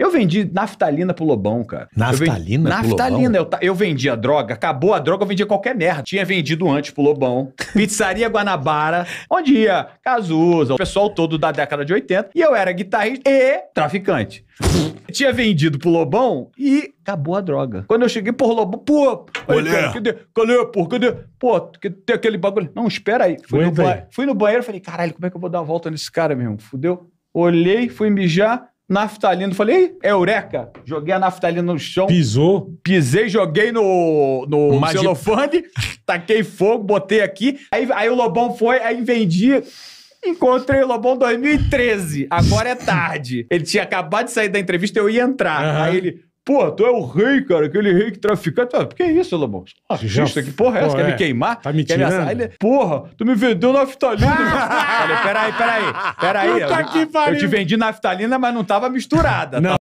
Eu vendi naftalina pro Lobão, cara. Naftalina? Eu vendi... Naftalina. Eu, eu vendia droga, acabou a droga, eu vendia qualquer merda. Tinha vendido antes pro Lobão. Pizzaria Guanabara, onde ia Cazuza, o pessoal todo da década de 80. E eu era guitarrista e traficante. Tinha vendido pro Lobão e acabou a droga. Quando eu cheguei, por Lobão, pô, olha, cara, cadê, cadê, pô, cadê, pô, que tem aquele bagulho. Não, espera aí. Fui, no, é. ba... fui no, banheiro, falei, caralho, como é que eu vou dar a volta nesse cara, mesmo? Fudeu. Olhei, fui mijar, naftalina. Falei, eureka! Joguei a naftalina no chão. Pisou? Pisei, joguei no, no Magi... celofane, taquei fogo, botei aqui. Aí, aí o Lobão foi, aí vendi. Encontrei o Lobão 2013. Agora é tarde. Ele tinha acabado de sair da entrevista, eu ia entrar. Uhum. Aí ele, Porra, tu é o rei, cara, aquele rei que trafica. Por tá, que é isso, Lobão? justa, que porra é essa? quer é. me queimar? Tá me quer Me né? ele, é- porra, tu me vendeu naftalina. Falei, peraí, peraí, peraí. Puta eu, que pariu. eu te vendi naftalina, mas não tava misturada. Não. Tá?